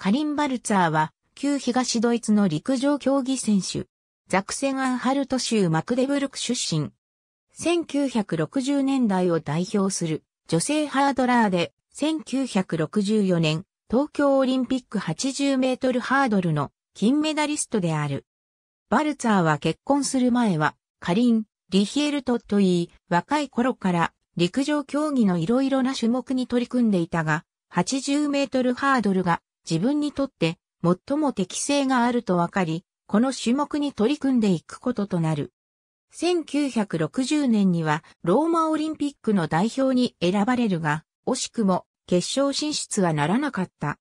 カリン・バルツァーは、旧東ドイツの陸上競技選手。ザクセンアンハルト州マクデブルク出身。1960年代を代表する女性ハードラーで、1964年、東京オリンピック80メートルハードルの金メダリストである。バルツァーは結婚する前は、カリン、リヒエルトといい、若い頃から陸上競技のいろいろな種目に取り組んでいたが、80メートルハードルが自分にとって最も適性があると分かり、この種目に取り組んでいくこととなる。1960年にはローマオリンピックの代表に選ばれるが、惜しくも決勝進出はならなかった。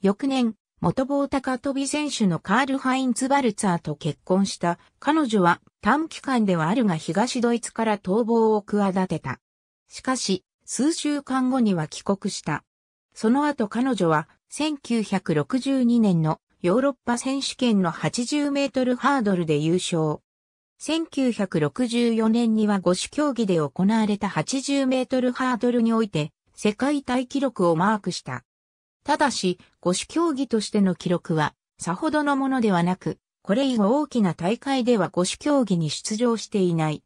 翌年、元棒高跳び選手のカール・ハインツ・バルツァーと結婚した彼女は短期間ではあるが東ドイツから逃亡を企てた。しかし、数週間後には帰国した。その後彼女は1962年のヨーロッパ選手権の80メートルハードルで優勝。1964年には5種競技で行われた80メートルハードルにおいて世界大記録をマークした。ただし、五種競技としての記録はさほどのものではなく、これ以後大きな大会では五種競技に出場していない。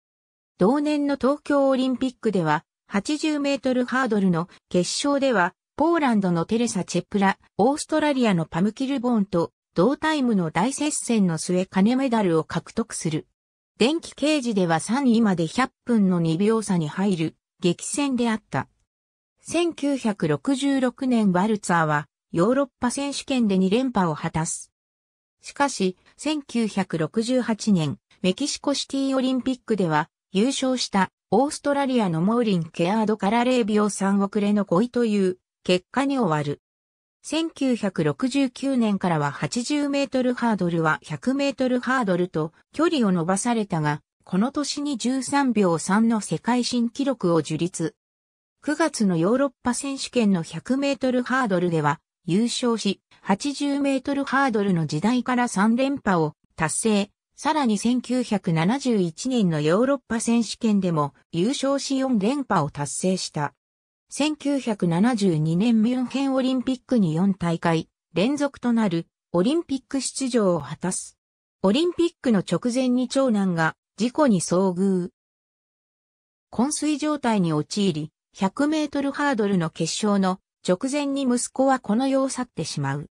同年の東京オリンピックでは80メートルハードルの決勝ではポーランドのテレサ・チェプラ、オーストラリアのパムキルボーンと同タイムの大接戦の末金メダルを獲得する。電気刑事では3位まで100分の2秒差に入る激戦であった。1966年バルツァーはヨーロッパ選手権で2連覇を果たす。しかし、1968年メキシコシティオリンピックでは優勝したオーストラリアのモーリン・ケアードから0秒3遅れの5位という結果に終わる。1969年からは80メートルハードルは100メートルハードルと距離を伸ばされたが、この年に13秒3の世界新記録を樹立。9月のヨーロッパ選手権の100メートルハードルでは優勝し、80メートルハードルの時代から3連覇を達成。さらに1971年のヨーロッパ選手権でも優勝し4連覇を達成した。1972年ミュンヘンオリンピックに4大会連続となるオリンピック出場を果たす。オリンピックの直前に長男が事故に遭遇。昏睡状態に陥り、100メートルハードルの決勝の直前に息子はこの世を去ってしまう。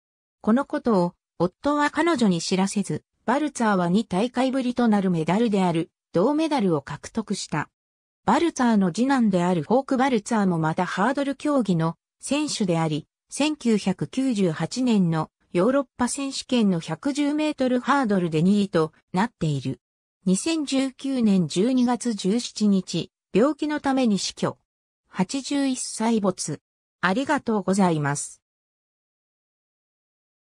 このことを夫は彼女に知らせず、バルツァーは2大会ぶりとなるメダルである銅メダルを獲得した。バルツァーの次男であるフォーク・バルツァーもまたハードル競技の選手であり、1998年のヨーロッパ選手権の110メートルハードルで2位となっている。2019年12月17日、病気のために死去。81歳没。ありがとうございます。